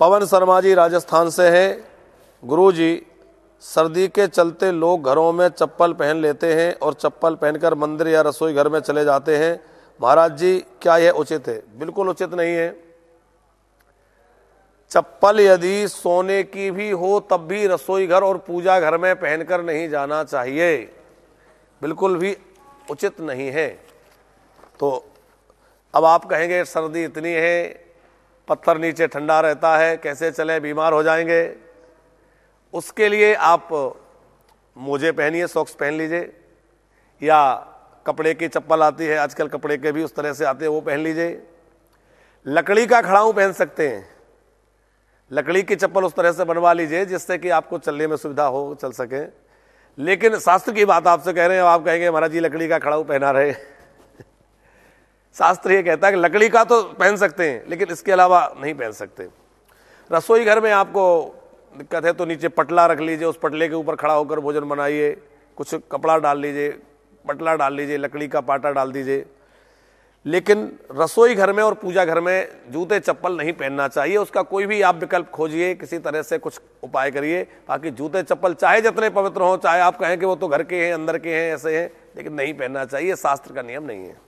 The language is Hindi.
पवन शर्मा जी राजस्थान से हैं गुरु जी सर्दी के चलते लोग घरों में चप्पल पहन लेते हैं और चप्पल पहनकर मंदिर या रसोई घर में चले जाते हैं महाराज जी क्या यह उचित है बिल्कुल उचित नहीं है चप्पल यदि सोने की भी हो तब भी रसोई घर और पूजा घर में पहनकर नहीं जाना चाहिए बिल्कुल भी उचित नहीं है तो अब आप कहेंगे सर्दी इतनी है पत्थर नीचे ठंडा रहता है कैसे चले बीमार हो जाएंगे उसके लिए आप मोजे पहनिए सॉक्स पहन लीजिए या कपड़े की चप्पल आती है आजकल कपड़े के भी उस तरह से आते हैं वो पहन लीजिए लकड़ी का खड़ाऊ पहन सकते हैं लकड़ी की चप्पल उस तरह से बनवा लीजिए जिससे कि आपको चलने में सुविधा हो चल सके लेकिन शास्त्र की बात आपसे कह रहे हैं आप कहेंगे महाराज जी लकड़ी का खड़ाऊ पहना रहे शास्त्र ये कहता है कि लकड़ी का तो पहन सकते हैं लेकिन इसके अलावा नहीं पहन सकते रसोई घर में आपको दिक्कत है तो नीचे पटला रख लीजिए उस पटले के ऊपर खड़ा होकर भोजन बनाइए कुछ कपड़ा डाल लीजिए पटला डाल लीजिए लकड़ी का पाटा डाल दीजिए लेकिन रसोई घर में और पूजा घर में जूते चप्पल नहीं पहनना चाहिए उसका कोई भी आप विकल्प खोजिए किसी तरह से कुछ उपाय करिए ताकि जूते चप्पल चाहे जितने पवित्र हों चाहे आप कहें कि वो तो घर के हैं अंदर के हैं ऐसे हैं लेकिन नहीं पहनना चाहिए शास्त्र का नियम नहीं है